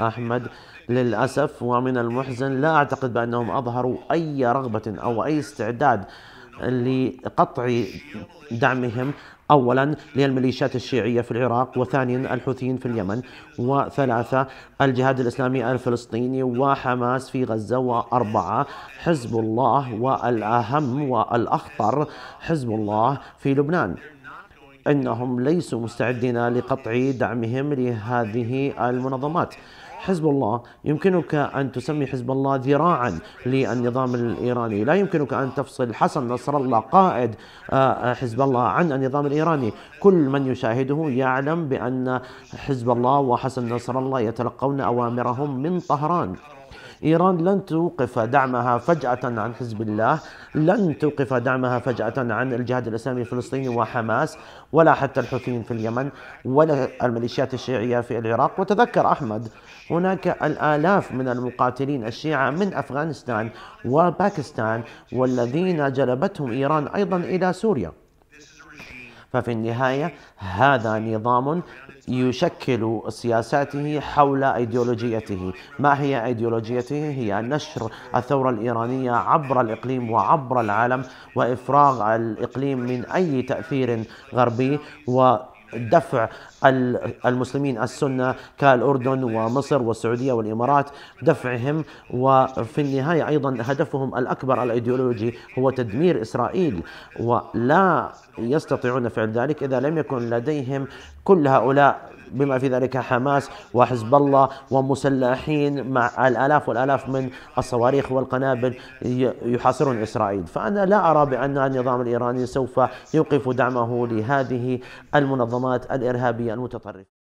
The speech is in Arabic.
أحمد للأسف ومن المحزن لا أعتقد بأنهم أظهروا أي رغبة أو أي استعداد لقطع دعمهم أولا للميليشيات الشيعية في العراق وثانيا الحوثيين في اليمن وثلاثة الجهاد الإسلامي الفلسطيني وحماس في غزة وأربعة حزب الله والأهم والأخطر حزب الله في لبنان أنهم ليسوا مستعدين لقطع دعمهم لهذه المنظمات حزب الله يمكنك أن تسمي حزب الله ذراعا للنظام الإيراني لا يمكنك أن تفصل حسن نصر الله قائد آه، آه، حزب الله عن النظام الإيراني كل من يشاهده يعلم بأن حزب الله وحسن نصر الله يتلقون أوامرهم من طهران إيران لن توقف دعمها فجأة عن حزب الله لن توقف دعمها فجأة عن الجهاد الإسلامي الفلسطيني وحماس ولا حتى الحوثيين في اليمن ولا الميليشيات الشيعية في العراق وتذكر أحمد هناك الآلاف من المقاتلين الشيعة من أفغانستان وباكستان والذين جلبتهم إيران أيضا إلى سوريا ففي النهاية هذا نظام يشكل سياساته حول ايديولوجيته ما هي ايديولوجيته هي نشر الثورة الإيرانية عبر الإقليم وعبر العالم وإفراغ الإقليم من أي تأثير غربي و دفع المسلمين السنة كالأردن ومصر والسعودية والإمارات دفعهم وفي النهاية أيضا هدفهم الأكبر الأيديولوجي هو تدمير إسرائيل ولا يستطيعون فعل ذلك إذا لم يكن لديهم كل هؤلاء بما في ذلك حماس وحزب الله ومسلحين مع الآلاف والآلاف من الصواريخ والقنابل يحاصرون إسرائيل فأنا لا أرى بأن النظام الإيراني سوف يوقف دعمه لهذه المنظمات الإرهابية المتطرفة